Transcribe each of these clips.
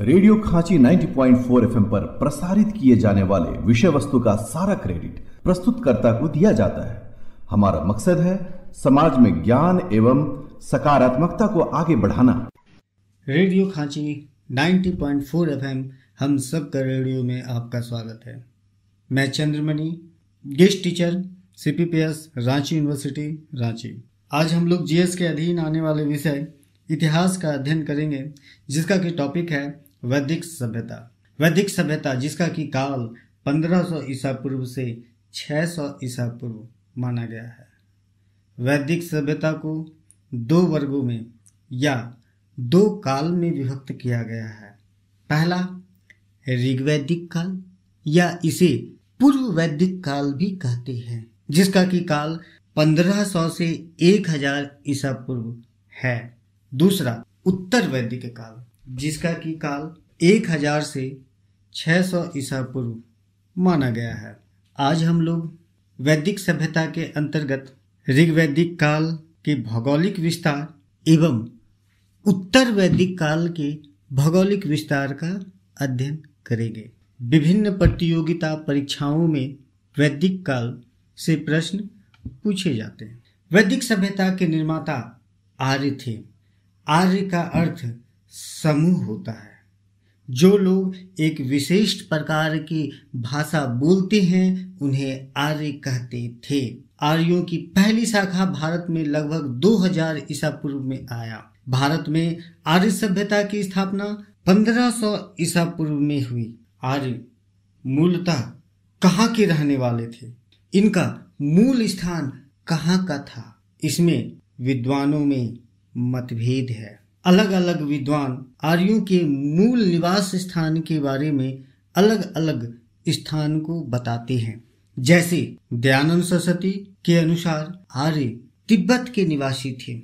radio खांची 90.4 FM पर प्रसारित किए जाने वाले विषय वस्तु का सारा क्रेडिट प्रस्तुतकर्ता को दिया जाता है हमारा मकसद है समाज में ज्ञान एवं सकारात्मकता को आगे बढ़ाना रेडियो खांची 90.4 एफएम हम सब का रेडियो में आपका स्वागत है मैं Chandramani guest teacher CPPS Ranchi university Ranchi आज हम लोग जीएस के अधीन आने वाले विषय इतिहास का अध्ययन करेंगे जिसका कि टॉपिक है वैदिक सभ्यता वैदिक सभ्यता जिसका कि काल 1500 ईसा पूर्व से 600 ईसा पूर्व माना गया है वैदिक सभ्यता को दो वर्गों में या दो काल में विभक्त किया गया है पहला ऋग्वैदिक काल या इसे पूर्व वैदिक काल भी कहते हैं जिसका कि काल 1500 से 1000 ईसा पूर्व है दूसरा उत्तर वैदिक काल जिसका की काल 1000 से 600 ईसा पूर्व माना गया है आज हम लोग वैदिक सभ्यता के अंतर्गत ऋग्वैदिक काल के भौगोलिक विस्तार एवं उत्तर वैदिक काल के भौगोलिक विस्तार का अध्ययन करेंगे विभिन्न प्रतियोगिता परीक्षाओं में वैदिक काल से प्रश्न पूछे जाते हैं वैदिक सभ्यता के निर्माता आर्य थे आर्य का अर्थ समूह होता है जो लोग एक विशिष्ट प्रकार की भाषा बोलते हैं उन्हें आर्य कहते थे आर्यों की पहली शाखा भारत में लगभग 2000 ईसा पूर्व में आया भारत में आर्य सभ्यता की स्थापना 1500 ईसा पूर्व में हुई आर्य मूलतः कहाँ के रहने वाले थे इनका मूल स्थान कहाँ का था इसमें विद्वानों में मतभेद है अलग अलग विद्वान आर्यों के मूल निवास स्थान के बारे में अलग अलग स्थान को बताते हैं जैसे दयानंद सरस्वती के अनुसार आर्य तिब्बत के निवासी थे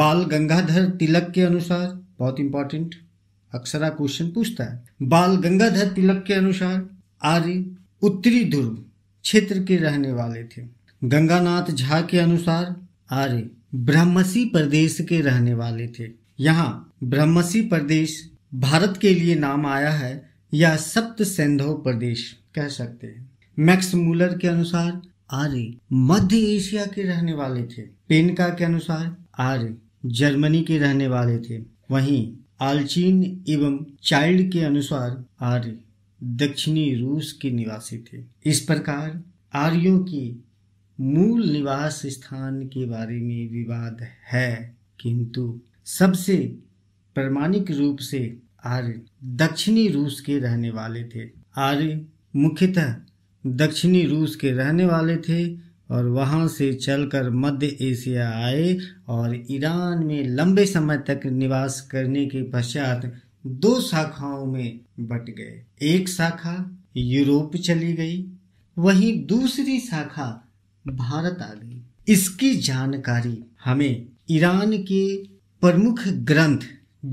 बाल गंगाधर तिलक के अनुसार बहुत इंपॉर्टेंट अक्सरा क्वेश्चन पूछता है बाल गंगाधर तिलक के अनुसार आर्य उत्तरी ध्रुव क्षेत्र के रहने वाले थे गंगानाथ झा के अनुसार आर्य ब्रह्मसी प्रदेश के रहने वाले थे यहाँ ब्रह्मसी प्रदेश भारत के लिए नाम आया है या सप्त सिंधो प्रदेश कह सकते हैं मैक्स मूलर के अनुसार आर्य मध्य एशिया के रहने वाले थे पेनका के अनुसार आर्य जर्मनी के रहने वाले थे वहीं आलचीन एवं चाइल्ड के अनुसार आर्य दक्षिणी रूस के निवासी थे इस प्रकार आर्यों की मूल निवास स्थान के बारे में विवाद है किंतु सबसे प्रमाणिक रूप से आर्य दक्षिणी रूस के रहने वाले थे आर्य मुख्यतः दक्षिणी रूस के रहने वाले थे और वहां से चलकर मध्य एशिया आए और ईरान में लंबे समय तक निवास करने के पश्चात दो शाखाओं में बट गए एक शाखा यूरोप चली गई वहीं दूसरी शाखा भारत आ गई इसकी जानकारी हमें ईरान के प्रमुख ग्रंथ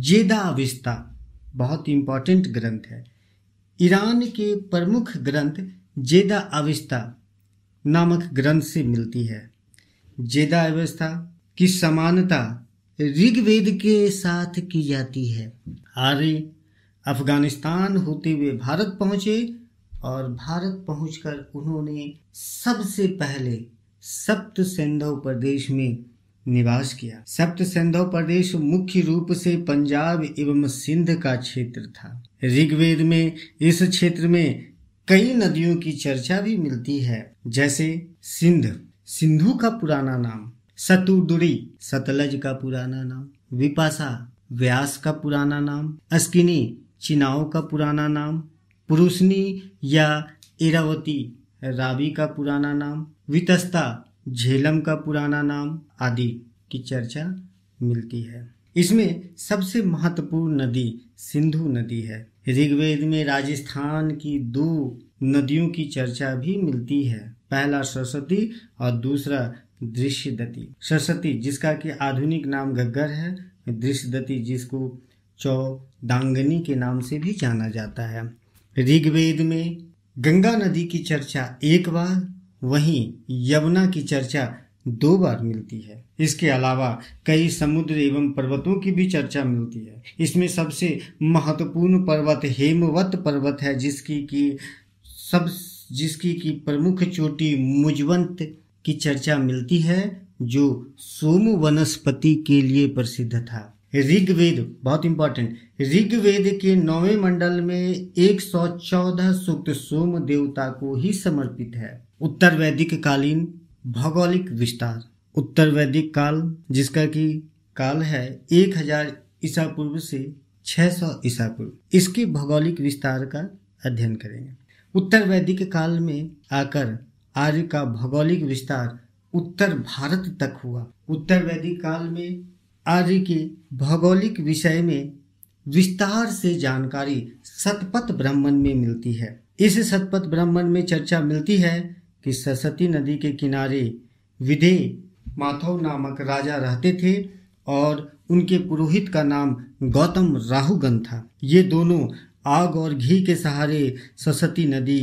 जेदा अविस्ता बहुत इम्पॉर्टेंट ग्रंथ है ईरान के प्रमुख ग्रंथ जेदा अविस्ता नामक ग्रंथ से मिलती है जेदा अवस्था की समानता ऋग्वेद के साथ की जाती है आर्य अफगानिस्तान होते हुए भारत पहुंचे और भारत पहुंचकर उन्होंने सबसे पहले सप्त सिंधु प्रदेश में निवास किया सप्त संधव प्रदेश मुख्य रूप से पंजाब एवं सिंध का क्षेत्र था ऋग्वेद में इस क्षेत्र में कई नदियों की चर्चा भी मिलती है जैसे सिंध सिंधु का पुराना नाम सतुदुरी सतलज का पुराना नाम विपासा व्यास का पुराना नाम अस्किनी चिनाव का पुराना नाम पुरुषनी या इरावती रावी का पुराना नाम वितस्ता झेलम का पुराना नाम आदि की चर्चा मिलती है इसमें सबसे महत्वपूर्ण नदी सिंधु नदी है ऋग्वेद में राजस्थान की दो नदियों की चर्चा भी मिलती है पहला सरस्वती और दूसरा दृश्यदती सरस्वती जिसका कि आधुनिक नाम गग्गर है दृश्यदती जिसको चौ दांगनी के नाम से भी जाना जाता है ऋग्वेद में गंगा नदी की चर्चा एक बार वहीं यमुना की चर्चा दो बार मिलती है इसके अलावा कई समुद्र एवं पर्वतों की भी चर्चा मिलती है इसमें सबसे महत्वपूर्ण पर्वत हेमवत पर्वत है जिसकी की सब जिसकी की प्रमुख चोटी मुजवंत की चर्चा मिलती है जो सोम वनस्पति के लिए प्रसिद्ध था ऋग्वेद बहुत इंपॉर्टेंट ऋग्वेद के नौवे मंडल में 114 सूक्त सोम देवता को ही समर्पित है उत्तर वैदिक कालीन भौगोलिक विस्तार उत्तर वैदिक काल जिसका की काल है 1000 ईसा पूर्व से 600 ईसा पूर्व इसके भौगोलिक विस्तार का अध्ययन करेंगे उत्तर वैदिक काल में आकर आर्य का भौगोलिक विस्तार उत्तर भारत तक हुआ उत्तर वैदिक काल में आदि के भौगोलिक विषय में विस्तार से जानकारी सतपथ ब्राह्मण में मिलती है इस सतपथ ब्राह्मण में चर्चा मिलती है कि सरस्वती नदी के किनारे विधे माथव नामक राजा रहते थे और उनके पुरोहित का नाम गौतम राहुगन था ये दोनों आग और घी के सहारे सरस्वती नदी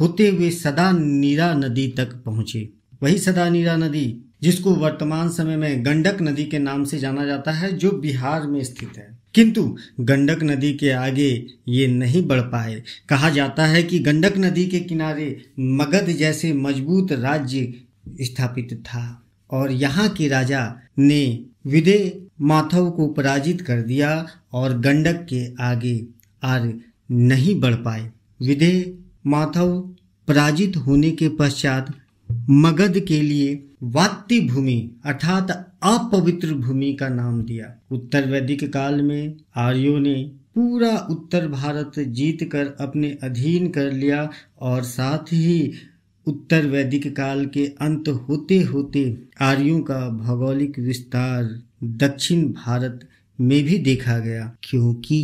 होते हुए सदा नीरा नदी तक पहुंचे वही सदा नीरा नदी जिसको वर्तमान समय में गंडक नदी के नाम से जाना जाता है जो बिहार में स्थित है किंतु गंडक नदी के आगे ये नहीं बढ़ पाए कहा जाता है कि गंडक नदी के किनारे मगध जैसे मजबूत राज्य स्थापित था और यहाँ के राजा ने विदे माथव को पराजित कर दिया और गंडक के आगे आर्य नहीं बढ़ पाए विदे माथव पराजित होने के पश्चात मगध के लिए वात्ती भूमि अर्थात अपवित्र भूमि का नाम दिया उत्तर वैदिक काल में आर्यों ने पूरा उत्तर भारत जीतकर अपने अधीन कर लिया और साथ ही उत्तर वैदिक काल के अंत होते होते आर्यों का भौगोलिक विस्तार दक्षिण भारत में भी देखा गया क्योंकि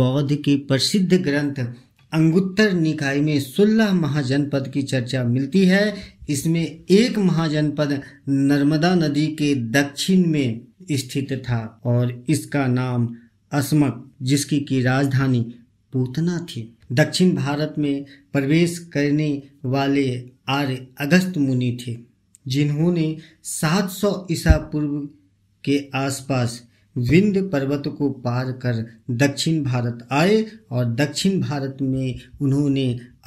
बौद्ध के प्रसिद्ध ग्रंथ अंगुत्तर निकाय में सोलह महाजनपद की चर्चा मिलती है इसमें एक महाजनपद नर्मदा नदी के दक्षिण में स्थित था और इसका नाम असमक जिसकी की राजधानी पूतना थी दक्षिण भारत में प्रवेश करने वाले आर्य अगस्त मुनि थे जिन्होंने 700 ईसा पूर्व के आसपास विंध्य पर्वत को पार कर दक्षिण भारत आए और दक्षिण भारत में उन्होंने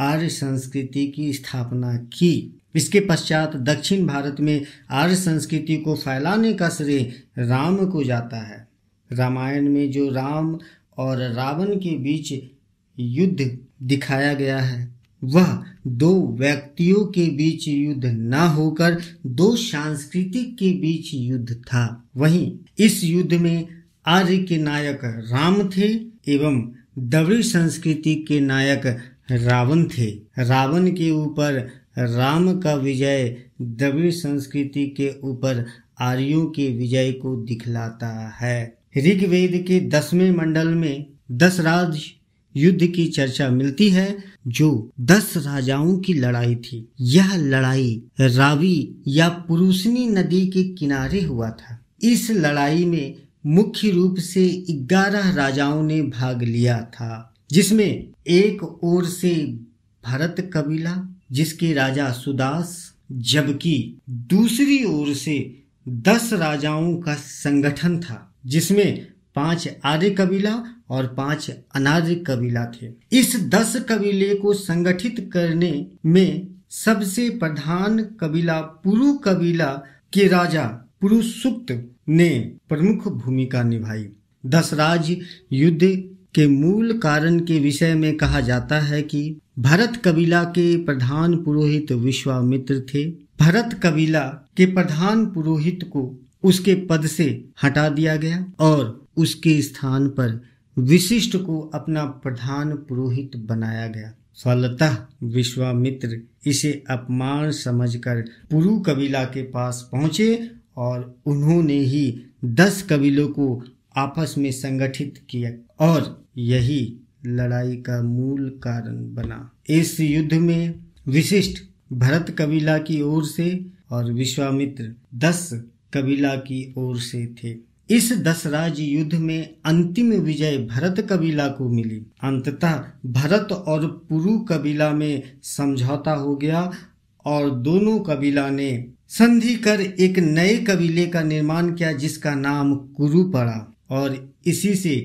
आर्य संस्कृति की स्थापना की इसके पश्चात दक्षिण भारत में आर्य संस्कृति को फैलाने का श्रेय राम को जाता है रामायण में जो राम और रावण के बीच युद्ध दिखाया गया है वह दो व्यक्तियों के बीच युद्ध न होकर दो सांस्कृतिक के बीच युद्ध था वहीं इस युद्ध में आर्य के नायक राम थे एवं दवी संस्कृति के नायक रावण थे रावण के ऊपर राम का विजय दवी संस्कृति के ऊपर आर्यों के विजय को दिखलाता है ऋग्वेद के दसवें मंडल में दस राज्य युद्ध की चर्चा मिलती है जो दस राजाओं की लड़ाई थी यह लड़ाई रावी या पुरुषनी नदी के किनारे हुआ था इस लड़ाई में मुख्य रूप से ग्यारह राजाओं ने भाग लिया था जिसमें एक ओर से भरत कबीला जिसके राजा सुदास जबकि दूसरी ओर से दस राजाओं का संगठन था जिसमें पांच आर्य कबीला और पांच अनार्य कबीला थे इस दस कबीले को संगठित करने में सबसे प्रधान कबीला पुरु कबीला के राजा पुरुषुक्त ने प्रमुख भूमिका निभाई दस राज्य युद्ध के मूल कारण के विषय में कहा जाता है कि भरत कबीला के प्रधान पुरोहित विश्वामित्र थे भरत कबीला के प्रधान पुरोहित को उसके पद से हटा दिया गया और उसके स्थान पर विशिष्ट को अपना प्रधान पुरोहित बनाया गया फलतः विश्वामित्र इसे अपमान समझकर पुरु कबीला के पास पहुंचे और उन्होंने ही दस कबीलों को आपस में संगठित किया और यही लड़ाई का मूल कारण बना इस युद्ध में विशिष्ट भरत कबीला की ओर से और विश्वामित्र दस कबीला की ओर से थे इस दसराज युद्ध में अंतिम विजय भरत कबीला को मिली अंततः भरत और पुरु कबीला में समझौता हो गया और दोनों कबीला ने संधि कर एक नए कबीले का निर्माण किया जिसका नाम कुरु पड़ा और इसी से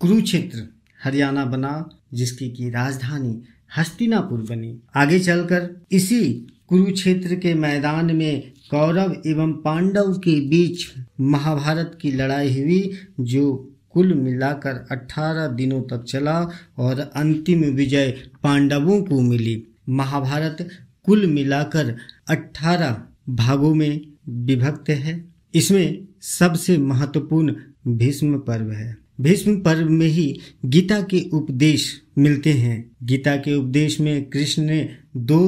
कुरुक्षेत्र हरियाणा बना जिसकी की राजधानी हस्तिनापुर बनी आगे चलकर इसी कुरुक्षेत्र के मैदान में कौरव एवं पांडव के बीच महाभारत की लड़ाई हुई जो कुल मिलाकर 18 दिनों तक चला और अंतिम विजय पांडवों को मिली महाभारत कुल मिलाकर 18 भागों में विभक्त है इसमें सबसे महत्वपूर्ण भीष्म पर्व है भीष्म पर्व में ही गीता के उपदेश मिलते हैं गीता के उपदेश में कृष्ण ने दो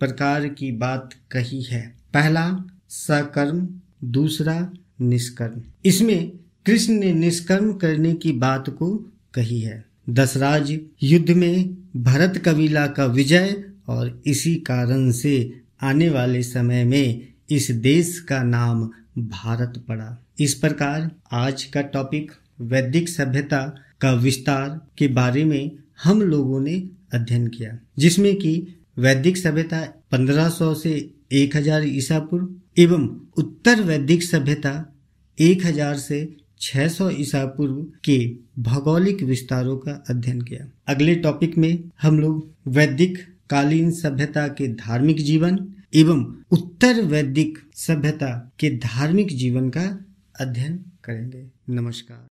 प्रकार की बात कही है पहला सकर्म दूसरा निष्कर्म इसमें कृष्ण ने निष्कर्म करने की बात को कही है दसराज युद्ध में भरत कबीला का विजय और इसी कारण से आने वाले समय में इस देश का नाम भारत पड़ा इस प्रकार आज का टॉपिक वैदिक सभ्यता का विस्तार के बारे में हम लोगों ने अध्ययन किया जिसमें कि वैदिक सभ्यता 1500 से एक हजार ईसा पूर्व एवं उत्तर वैदिक सभ्यता एक हजार से छह सौ ईसा पूर्व के भौगोलिक विस्तारों का अध्ययन किया अगले टॉपिक में हम लोग वैदिक कालीन सभ्यता के धार्मिक जीवन एवं उत्तर वैदिक सभ्यता के धार्मिक जीवन का अध्ययन करेंगे नमस्कार